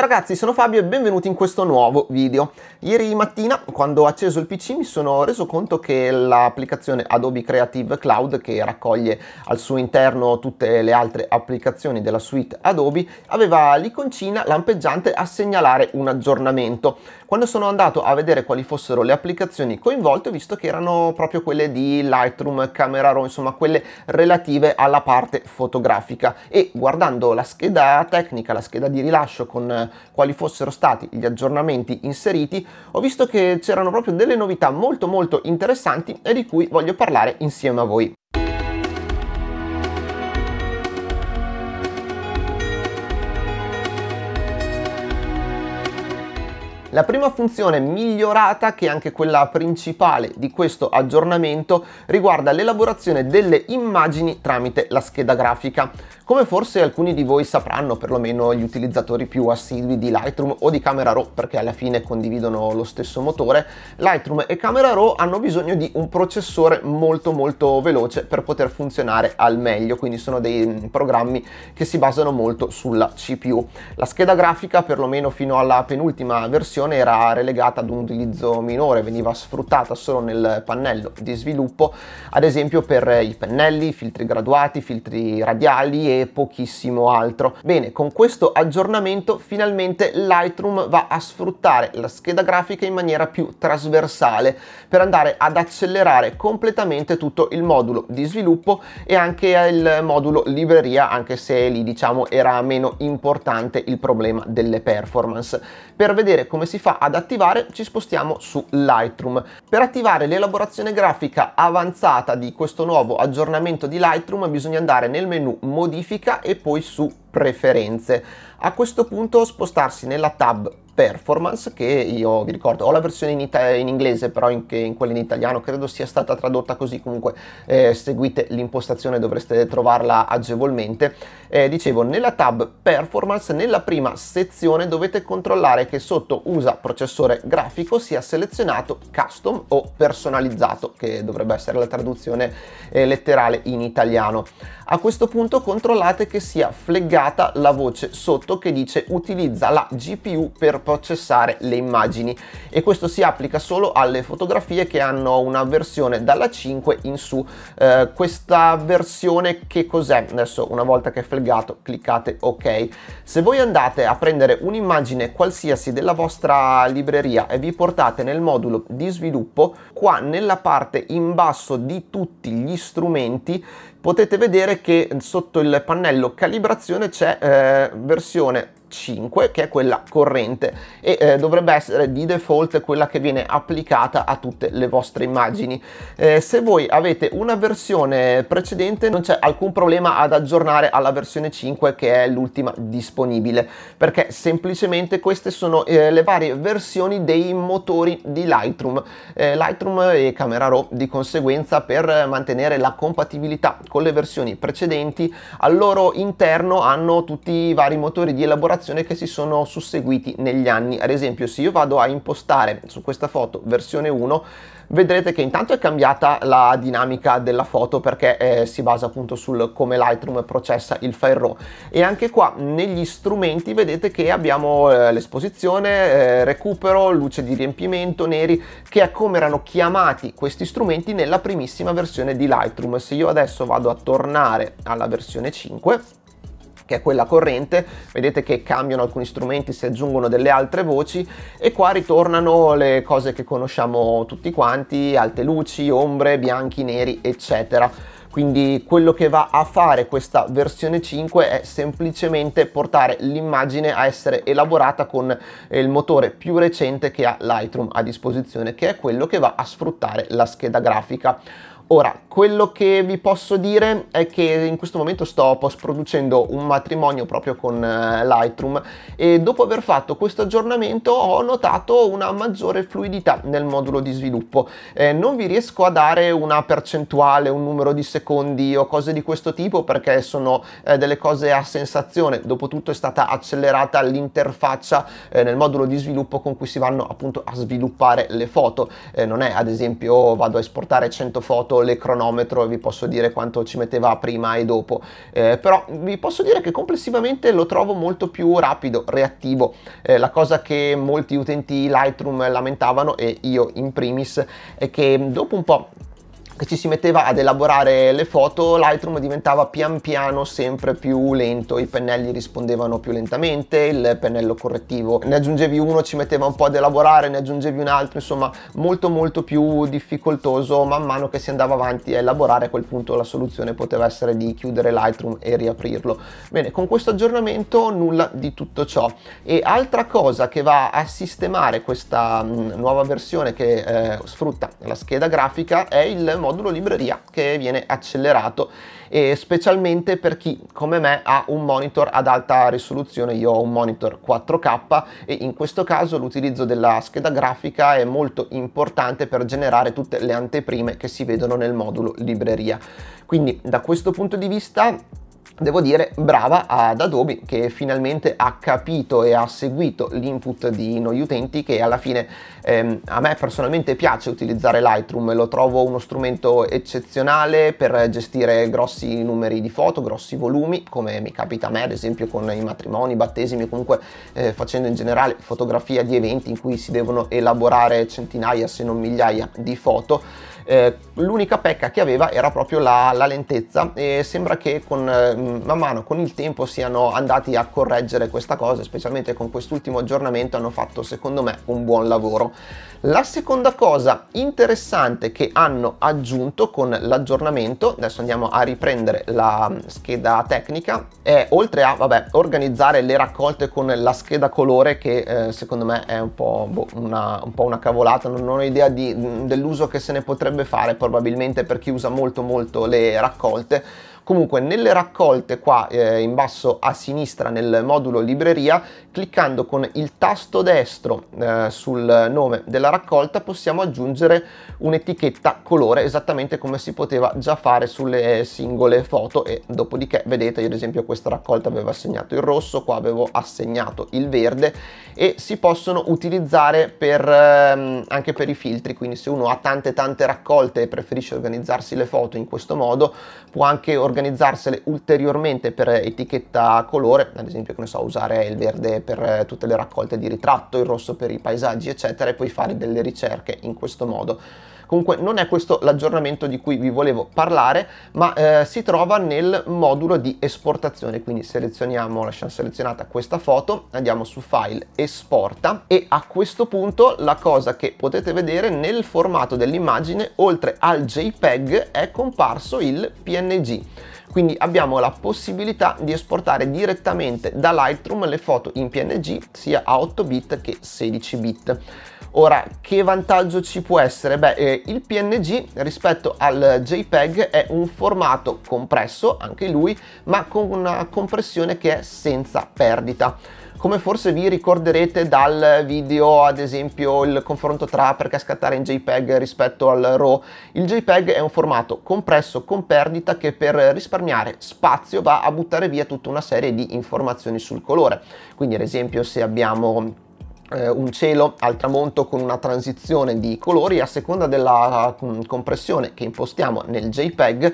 Ciao ragazzi, sono Fabio e benvenuti in questo nuovo video. Ieri mattina, quando ho acceso il PC, mi sono reso conto che l'applicazione Adobe Creative Cloud, che raccoglie al suo interno tutte le altre applicazioni della suite Adobe, aveva l'iconcina lampeggiante a segnalare un aggiornamento. Quando sono andato a vedere quali fossero le applicazioni coinvolte, ho visto che erano proprio quelle di Lightroom, Camera Raw, insomma quelle relative alla parte fotografica. E guardando la scheda tecnica, la scheda di rilascio con quali fossero stati gli aggiornamenti inseriti, ho visto che c'erano proprio delle novità molto molto interessanti e di cui voglio parlare insieme a voi. La prima funzione migliorata, che è anche quella principale di questo aggiornamento, riguarda l'elaborazione delle immagini tramite la scheda grafica. Come forse alcuni di voi sapranno, perlomeno gli utilizzatori più assidui di Lightroom o di Camera Raw, perché alla fine condividono lo stesso motore, Lightroom e Camera Raw hanno bisogno di un processore molto molto veloce per poter funzionare al meglio, quindi sono dei mm, programmi che si basano molto sulla CPU. La scheda grafica, perlomeno fino alla penultima versione, funzione era relegata ad un utilizzo minore, veniva sfruttata solo nel pannello di sviluppo, ad esempio per i pennelli, filtri graduati, filtri radiali e pochissimo altro. Bene, con questo aggiornamento finalmente Lightroom va a sfruttare la scheda grafica in maniera più trasversale per andare ad accelerare completamente tutto il modulo di sviluppo e anche il modulo libreria, anche se lì diciamo era meno importante il problema delle performance. Per vedere come si fa ad attivare ci spostiamo su Lightroom. Per attivare l'elaborazione grafica avanzata di questo nuovo aggiornamento di Lightroom bisogna andare nel menu modifica e poi su preferenze. A questo punto spostarsi nella tab Performance che io vi ricordo ho la versione in, in inglese però anche in, in quella in italiano credo sia stata tradotta così comunque eh, seguite l'impostazione dovreste trovarla agevolmente eh, dicevo nella tab performance nella prima sezione dovete controllare che sotto usa processore grafico sia selezionato custom o personalizzato che dovrebbe essere la traduzione eh, letterale in italiano a questo punto controllate che sia fleggato cambiata la voce sotto che dice utilizza la GPU per processare le immagini e questo si applica solo alle fotografie che hanno una versione dalla 5 in su. Eh, questa versione che cos'è? Adesso una volta che è felgato cliccate ok. Se voi andate a prendere un'immagine qualsiasi della vostra libreria e vi portate nel modulo di sviluppo, qua nella parte in basso di tutti gli strumenti potete vedere che sotto il pannello calibrazione c'è eh, versione 5 che è quella corrente e eh, dovrebbe essere di default quella che viene applicata a tutte le vostre immagini eh, se voi avete una versione precedente non c'è alcun problema ad aggiornare alla versione 5 che è l'ultima disponibile perché semplicemente queste sono eh, le varie versioni dei motori di Lightroom eh, Lightroom e Camera Raw di conseguenza per mantenere la compatibilità con le versioni precedenti al loro interno hanno tutti i vari motori di elaborazione combinazioni che si sono susseguiti negli anni. Ad esempio se io vado a impostare su questa foto versione 1 vedrete che intanto è cambiata la dinamica della foto perché eh, si basa appunto sul come Lightroom processa il file RAW e anche qua negli strumenti vedete che abbiamo eh, l'esposizione, eh, recupero, luce di riempimento, neri che è come erano chiamati questi strumenti nella primissima versione di Lightroom se io adesso vado a tornare alla versione 5 che è quella corrente, vedete che cambiano alcuni strumenti, si aggiungono delle altre voci e qua ritornano le cose che conosciamo tutti quanti, alte luci, ombre, bianchi, neri, eccetera quindi quello che va a fare questa versione 5 è semplicemente portare l'immagine a essere elaborata con eh, il motore più recente che ha Lightroom a disposizione che è quello che va a sfruttare la scheda grafica Ora, quello che vi posso dire è che in questo momento sto post-producendo un matrimonio proprio con eh, Lightroom e dopo aver fatto questo aggiornamento ho notato una maggiore fluidità nel modulo di sviluppo. Eh, non vi riesco a dare una percentuale, un numero di secondi o cose di questo tipo perché sono eh, delle cose a sensazione. Dopotutto è stata accelerata l'interfaccia eh, nel modulo di sviluppo con cui si vanno appunto a sviluppare le foto. Eh, non è ad esempio oh, vado a esportare 100 foto le cronometro e vi posso dire quanto ci metteva prima e dopo, eh, però vi posso dire che complessivamente lo trovo molto più rapido, reattivo, eh, la cosa che molti utenti Lightroom lamentavano e io in primis è che dopo un po' che ci si metteva ad elaborare le foto, Lightroom diventava pian piano sempre più lento, i pennelli rispondevano più lentamente, il pennello correttivo ne aggiungevi uno, ci metteva un po' ad elaborare, ne aggiungevi un altro, insomma molto molto più difficoltoso man mano che si andava avanti a elaborare, a quel punto la soluzione poteva essere di chiudere Lightroom e riaprirlo. Bene, con questo aggiornamento nulla di tutto ciò. E altra cosa che va a sistemare questa mh, mm, nuova versione che eh, sfrutta la scheda grafica è il modo modulo libreria che viene accelerato e specialmente per chi come me ha un monitor ad alta risoluzione, io ho un monitor 4K e in questo caso l'utilizzo della scheda grafica è molto importante per generare tutte le anteprime che si vedono nel modulo libreria. Quindi da questo punto di vista devo dire brava ad Adobe che finalmente ha capito e ha seguito l'input di noi utenti che alla fine ehm, a me personalmente piace utilizzare Lightroom, lo trovo uno strumento eccezionale per gestire grossi numeri di foto, grossi volumi come mi capita a me ad esempio con i matrimoni, i battesimi comunque eh, facendo in generale fotografia di eventi in cui si devono elaborare centinaia se non migliaia di foto eh, l'unica pecca che aveva era proprio la, la lentezza e sembra che con, eh, man mano con il tempo siano andati a correggere questa cosa, specialmente con quest'ultimo aggiornamento hanno fatto secondo me un buon lavoro. La seconda cosa interessante che hanno aggiunto con l'aggiornamento, adesso andiamo a riprendere la mm, scheda tecnica, è oltre a vabbè, organizzare le raccolte con la scheda colore che eh, secondo me è un po', boh, una, un po una, cavolata, non ho idea mm, dell'uso che se ne potrebbe fare probabilmente per chi usa molto molto le raccolte Comunque nelle raccolte qua eh, in basso a sinistra nel modulo libreria, cliccando con il tasto destro eh, sul nome della raccolta possiamo aggiungere un'etichetta colore esattamente come si poteva già fare sulle singole foto e dopodiché vedete io ad esempio questa raccolta aveva assegnato il rosso, qua avevo assegnato il verde e si possono utilizzare per, ehm, anche per i filtri, quindi se uno ha tante tante raccolte e preferisce organizzarsi le foto in questo modo può anche organizzare organizzarsele ulteriormente per etichetta colore, ad esempio che ne so, usare il verde per eh, tutte le raccolte di ritratto, il rosso per i paesaggi eccetera e poi fare delle ricerche in questo modo. Comunque non è questo l'aggiornamento di cui vi volevo parlare, ma eh, si trova nel modulo di esportazione, quindi selezioniamo, lasciamo selezionata questa foto, andiamo su file, esporta e a questo punto la cosa che potete vedere nel formato dell'immagine, oltre al JPEG, è comparso il PNG quindi abbiamo la possibilità di esportare direttamente da Lightroom le foto in PNG sia a 8 bit che 16 bit. Ora, che vantaggio ci può essere? Beh, eh, il PNG rispetto al JPEG è un formato compresso, anche lui, ma con una compressione che è senza perdita come forse vi ricorderete dal video ad esempio il confronto tra perché scattare in JPEG rispetto al RAW il JPEG è un formato compresso con perdita che per risparmiare spazio va a buttare via tutta una serie di informazioni sul colore quindi ad esempio se abbiamo eh, un cielo al tramonto con una transizione di colori a seconda della mm, compressione che impostiamo nel JPEG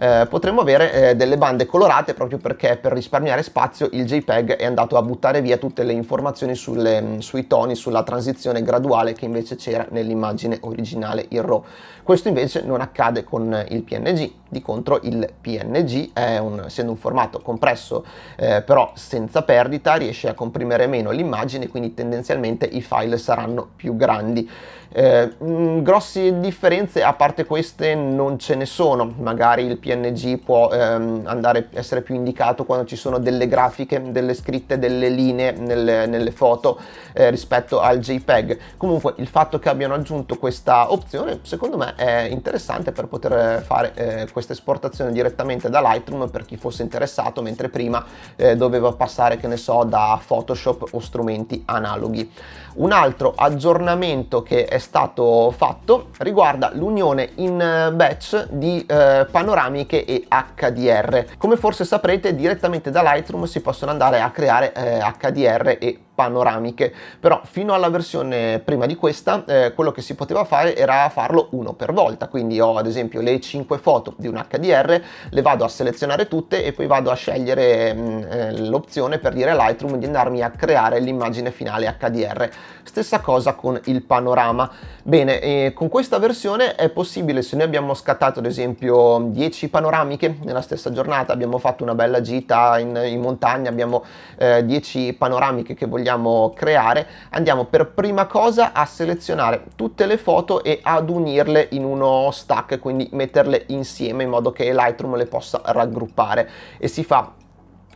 eh, potremmo avere eh, delle bande colorate proprio perché per risparmiare spazio il JPEG è andato a buttare via tutte le informazioni sulle, mm, sui toni, sulla transizione graduale che invece c'era nell'immagine originale in RAW. Questo invece non accade con il PNG, di contro il PNG un, essendo un formato compresso eh, però senza perdita riesce a comprimere meno l'immagine quindi tendenzialmente i file saranno più grandi. Eh, mh, mm, grosse differenze a parte queste non ce ne sono, magari il PNG PNG può ehm, andare, essere più indicato quando ci sono delle grafiche, delle scritte, delle linee nelle, nelle foto eh, rispetto al JPEG. Comunque il fatto che abbiano aggiunto questa opzione secondo me è interessante per poter fare eh, questa esportazione direttamente da Lightroom per chi fosse interessato, mentre prima eh, doveva passare, che ne so, da Photoshop o strumenti analoghi. Un altro aggiornamento che è stato fatto riguarda l'unione in eh, batch di eh, panorami dinamiche e HDR. Come forse saprete direttamente da Lightroom si possono andare a creare eh, HDR e panoramiche, però fino alla versione prima di questa eh, quello che si poteva fare era farlo uno per volta, quindi ho ad esempio le 5 foto di un HDR, le vado a selezionare tutte e poi vado a scegliere mh, mm, eh, l'opzione per dire Lightroom di andarmi a creare l'immagine finale HDR. Stessa cosa con il panorama. Bene, eh, con questa versione è possibile, se noi abbiamo scattato ad esempio 10 panoramiche nella stessa giornata, abbiamo fatto una bella gita in, in montagna, abbiamo eh, 10 panoramiche che vogliamo vogliamo creare, andiamo per prima cosa a selezionare tutte le foto e ad unirle in uno stack, quindi metterle insieme in modo che Lightroom le possa raggruppare e si fa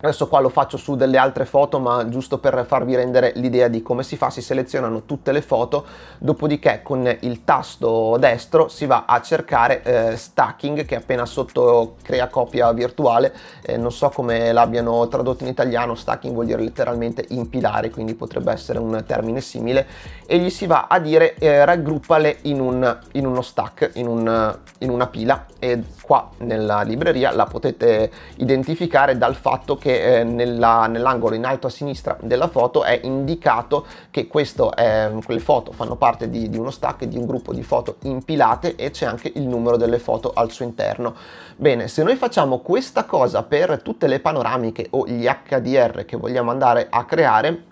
Adesso qua lo faccio su delle altre foto, ma giusto per farvi rendere l'idea di come si fa, si selezionano tutte le foto, dopodiché con il tasto destro si va a cercare eh, stacking, che appena sotto crea copia virtuale, eh, non so come l'abbiano tradotto in italiano, stacking vuol dire letteralmente impilare, quindi potrebbe essere un termine simile, e gli si va a dire eh, raggruppale in, un, in, uno stack, in, un, in una pila, e qua nella libreria la potete identificare dal fatto che che eh, nella, nell'angolo in alto a sinistra della foto è indicato che questo, eh, quelle foto fanno parte di, di, uno stack, di un gruppo di foto impilate e c'è anche il numero delle foto al suo interno. Bene, se noi facciamo questa cosa per tutte le panoramiche o gli HDR che vogliamo andare a creare,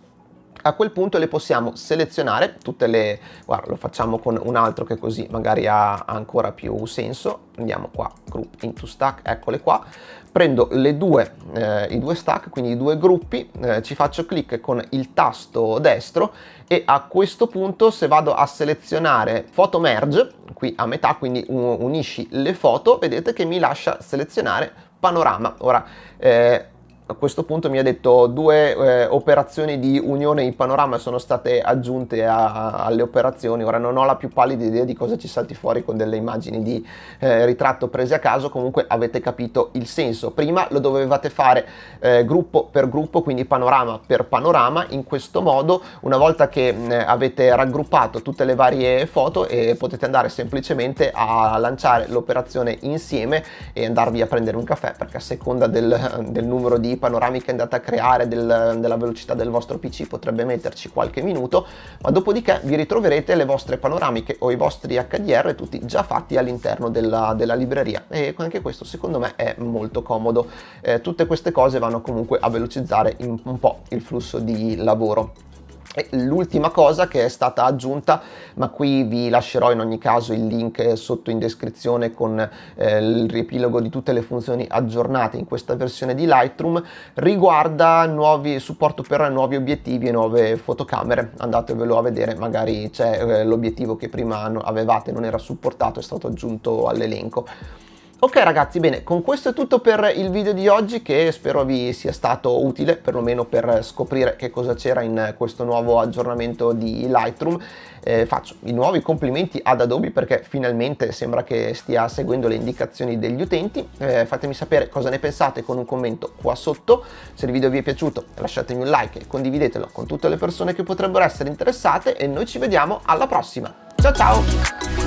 a quel punto le possiamo selezionare tutte le guarda lo facciamo con un altro che così magari ha ancora più senso andiamo qua group into stack eccole qua prendo le due eh, i due stack quindi i due gruppi eh, ci faccio clic con il tasto destro e a questo punto se vado a selezionare foto merge qui a metà quindi unisci le foto vedete che mi lascia selezionare panorama ora eh, a questo punto mi ha detto due eh, operazioni di unione in panorama sono state aggiunte a, a, alle operazioni, ora non ho la più pallida idea di cosa ci salti fuori con delle immagini di eh, ritratto prese a caso, comunque avete capito il senso. Prima lo dovevate fare eh, gruppo per gruppo, quindi panorama per panorama, in questo modo una volta che mh, avete raggruppato tutte le varie foto potete andare semplicemente a lanciare l'operazione insieme e andarvi a prendere un caffè perché a seconda del, del numero di panoramica andate a creare del, della velocità del vostro PC potrebbe metterci qualche minuto, ma dopodiché vi ritroverete le vostre panoramiche o i vostri HDR tutti già fatti all'interno della, della libreria e anche questo secondo me è molto comodo. Eh, tutte queste cose vanno comunque a velocizzare un po' il flusso di lavoro. E l'ultima cosa che è stata aggiunta, ma qui vi lascerò in ogni caso il link sotto in descrizione con eh, il riepilogo di tutte le funzioni aggiornate in questa versione di Lightroom, riguarda nuovi, supporto per nuovi obiettivi e nuove fotocamere. Andatevelo a vedere, magari c'è eh, l'obiettivo che prima avevate non era supportato, è stato aggiunto all'elenco. Ok ragazzi, bene, con questo è tutto per il video di oggi che spero vi sia stato utile, perlomeno per scoprire che cosa c'era in questo nuovo aggiornamento di Lightroom. Eh, faccio i nuovi complimenti ad Adobe perché finalmente sembra che stia seguendo le indicazioni degli utenti. Eh, fatemi sapere cosa ne pensate con un commento qua sotto. Se il video vi è piaciuto lasciatemi un like e condividetelo con tutte le persone che potrebbero essere interessate e noi ci vediamo alla prossima. Ciao ciao!